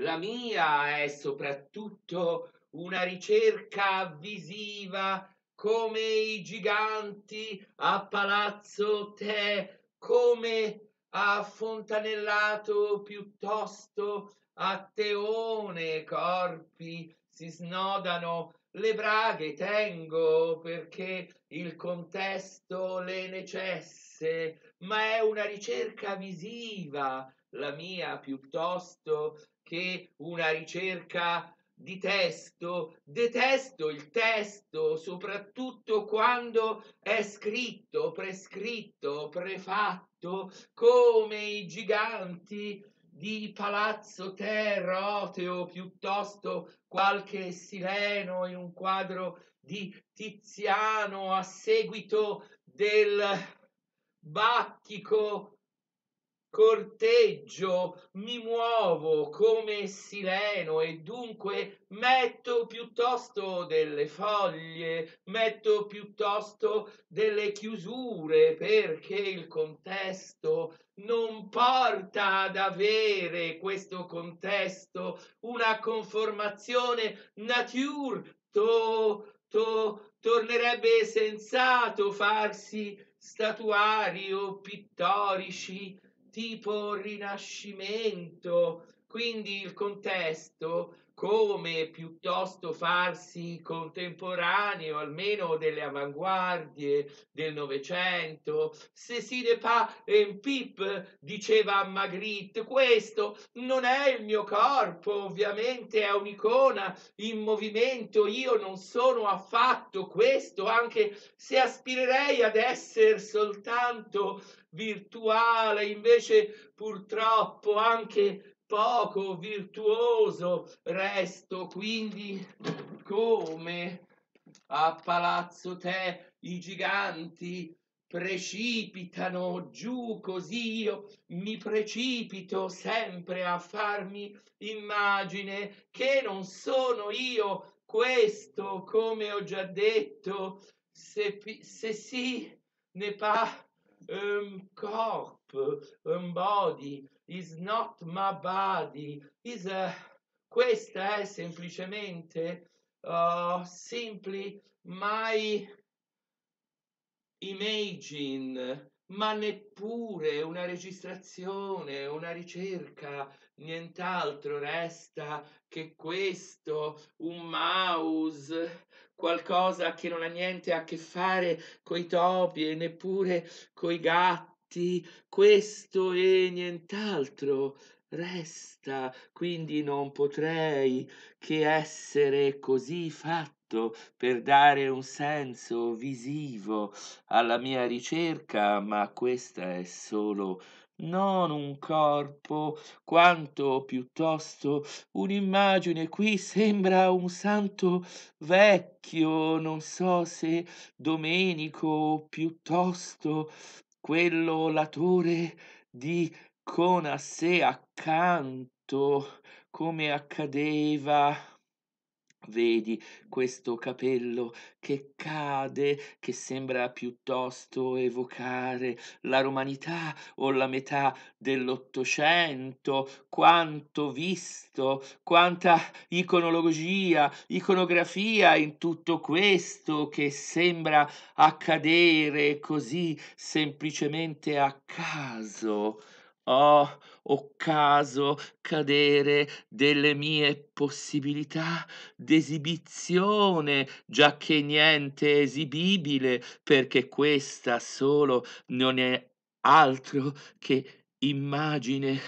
La mia è soprattutto una ricerca visiva come i giganti a Palazzo Te, come a Fontanellato piuttosto a Teone, corpi si snodano, le braghe tengo perché il contesto le necesse, ma è una ricerca visiva la mia piuttosto che una ricerca di testo, detesto il testo, soprattutto quando è scritto, prescritto, prefatto, come i giganti di Palazzo Terroteo, piuttosto qualche sileno in un quadro di Tiziano a seguito del Bacchico corteggio, mi muovo come sileno e dunque metto piuttosto delle foglie, metto piuttosto delle chiusure perché il contesto non porta ad avere questo contesto una conformazione nature to, tornerebbe sensato farsi statuari o pittorici tipo rinascimento quindi il contesto, come piuttosto farsi contemporaneo, almeno delle avanguardie del Novecento, se si ne pa en pip, diceva Magritte, questo non è il mio corpo, ovviamente è un'icona in movimento, io non sono affatto questo, anche se aspirerei ad essere soltanto virtuale, invece purtroppo anche poco virtuoso resto quindi come a palazzo te i giganti precipitano giù così io mi precipito sempre a farmi immagine che non sono io questo come ho già detto se, se sì ne pa un um, ehm, corp un um, ehm, body is not my body, is a, eh, questa è semplicemente uh, simply my imagine, ma neppure una registrazione, una ricerca, nient'altro resta che questo, un mouse, qualcosa che non ha niente a che fare coi topi e neppure coi gatti fatti, questo e nient'altro resta, quindi non potrei che essere così fatto per dare un senso visivo alla mia ricerca, ma questa è solo non un corpo, quanto piuttosto un'immagine. Qui sembra un santo vecchio, non so se Domenico piuttosto quello latore di con a sé accanto come accadeva Vedi questo capello che cade, che sembra piuttosto evocare la romanità o la metà dell'Ottocento, quanto visto, quanta iconologia, iconografia in tutto questo che sembra accadere così semplicemente a caso. Oh, o caso cadere delle mie possibilità d'esibizione, giacché niente esibibile, perché questa solo non è altro che immagine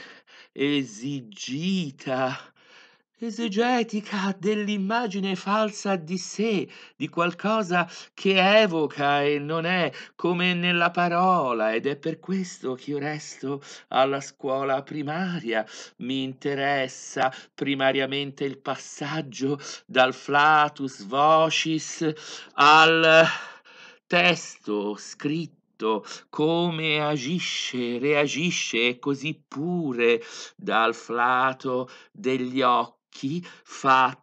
esigita esegetica dell'immagine falsa di sé, di qualcosa che evoca e non è come nella parola ed è per questo che io resto alla scuola primaria. Mi interessa primariamente il passaggio dal flatus vocis al testo scritto come agisce, reagisce e così pure dal flato degli occhi chi fa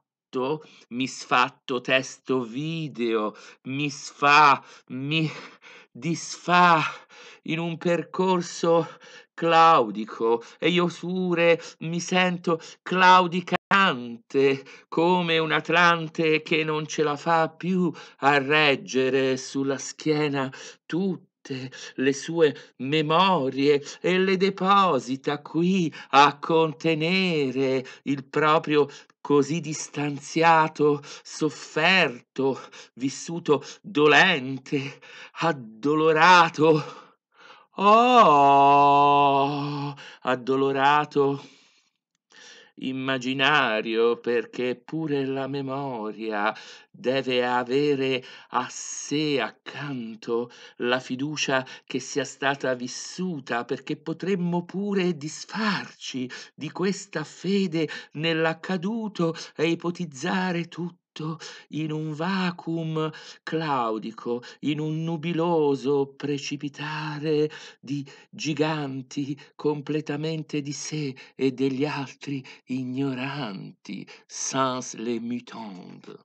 misfatto testo video, misfa, mi disfa in un percorso claudico e io pure mi sento claudicante come un atlante che non ce la fa più a reggere sulla schiena tutto note, le sue memorie e le deposita qui a contenere il proprio così distanziato, sofferto, vissuto dolente, addolorato. Oh, addolorato immaginario perché pure la memoria deve avere a sé accanto la fiducia che sia stata vissuta perché potremmo pure disfarci di questa fede nell'accaduto e ipotizzare tutto in un vacuum claudico, in un nubiloso precipitare di giganti completamente di sé e degli altri ignoranti, sans les mutants.